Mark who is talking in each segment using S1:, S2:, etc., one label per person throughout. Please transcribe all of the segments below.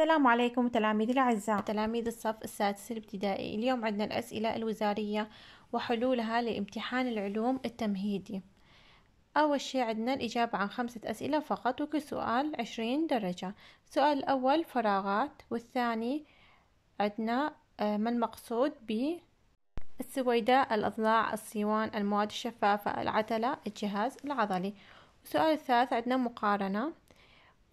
S1: السلام عليكم تلاميذ الأعزاء تلاميذ الصف السادس الابتدائي اليوم عندنا الأسئلة الوزارية وحلولها لامتحان العلوم التمهيدي أول شيء عندنا الإجابة عن خمسة أسئلة فقط وكل سؤال عشرين درجة السؤال الأول فراغات والثاني عندنا آه، ما المقصود ب السويداء الأضلاع الصيوان المواد الشفافة العتلة الجهاز العضلي السؤال الثالث عندنا مقارنة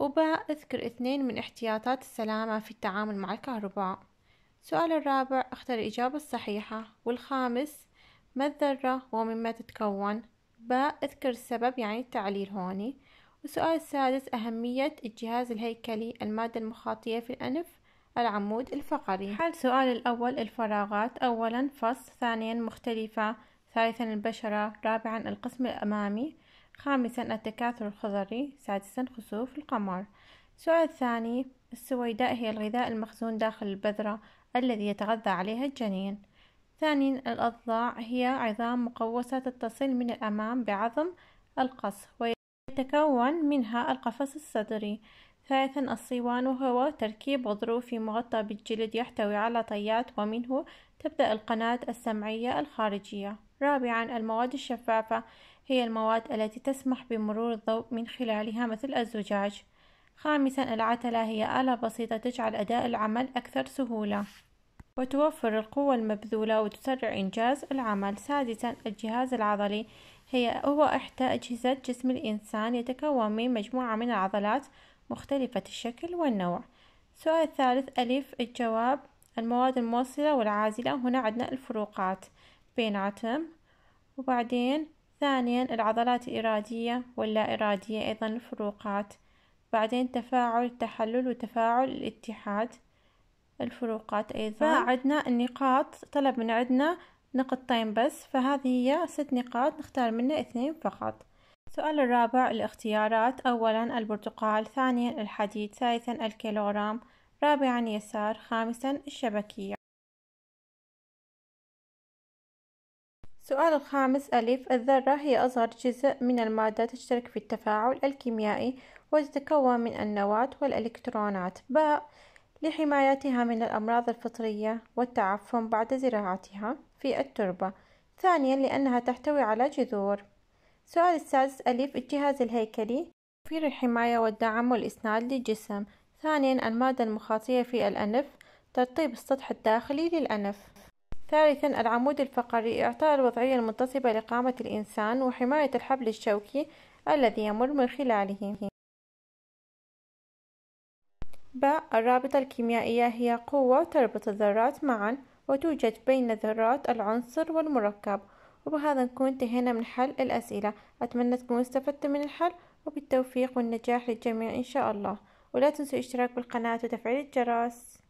S1: وبأذكر اثنين من احتياطات السلامة في التعامل مع الكهرباء السؤال الرابع اختر الإجابة الصحيحة والخامس ما الذرة ومما تتكون بأذكر السبب يعني التعليل هوني والسؤال السادس أهمية الجهاز الهيكلي المادة المخاطية في الأنف العمود الفقري حال سؤال الأول الفراغات أولا فص ثانيا مختلفة ثالثا البشرة رابعا القسم الأمامي خامسا التكاثر الخضري سادسا خسوف القمر السؤال الثاني السويداء هي الغذاء المخزون داخل البذرة الذي يتغذى عليها الجنين ثانيا الأضلاع هي عظام مقوسة تتصل من الأمام بعظم القص ويتكون منها القفص الصدري ثالثا الصيوان وهو تركيب غضروفي مغطى بالجلد يحتوي على طيات ومنه تبدأ القناة السمعية الخارجية رابعا المواد الشفافة هي المواد التي تسمح بمرور الضوء من خلالها مثل الزجاج خامسا العتلة هي آلة بسيطة تجعل أداء العمل أكثر سهولة وتوفر القوة المبذولة وتسرع إنجاز العمل سادسا الجهاز العضلي هي هو إحدى أجهزة جسم الإنسان يتكون من مجموعة من العضلات مختلفة الشكل والنوع سؤال ثالث ألف الجواب المواد الموصلة والعازلة هنا عندنا الفروقات بيناتهم وبعدين ثانيا العضلات الإرادية واللا إرادية أيضا الفروقات بعدين تفاعل التحلل وتفاعل الاتحاد الفروقات أيضا فعدنا النقاط طلب من عندنا نقطتين بس فهذه هي ست نقاط نختار منها اثنين فقط السؤال الرابع الاختيارات أولا البرتقال ثانيا الحديد ثالثا الكيلوغرام رابعا يسار خامسا الشبكية السؤال الخامس ألف الذرة هي أصغر جزء من المادة تشترك في التفاعل الكيميائي وتتكون من النواة والإلكترونات باء لحمايتها من الأمراض الفطرية والتعفن بعد زراعتها في التربة ثانيا لأنها تحتوي على جذور سؤال السادس ألف الجهاز الهيكلي توفير الحماية والدعم والإسناد للجسم ثانيا المادة المخاطية في الأنف ترطيب السطح الداخلي للأنف ثالثا العمود الفقري إعطاء الوضعية المنتصبة لقامة الإنسان وحماية الحبل الشوكي الذي يمر من خلاله ب الرابطة الكيميائية هي قوة تربط الذرات معا وتوجد بين الذرات العنصر والمركب وبهذا نكون انتهينا من حل الأسئلة أتمنى تكونوا استفدتم من الحل وبالتوفيق والنجاح للجميع إن شاء الله ولا تنسوا الاشتراك بالقناة وتفعيل الجرس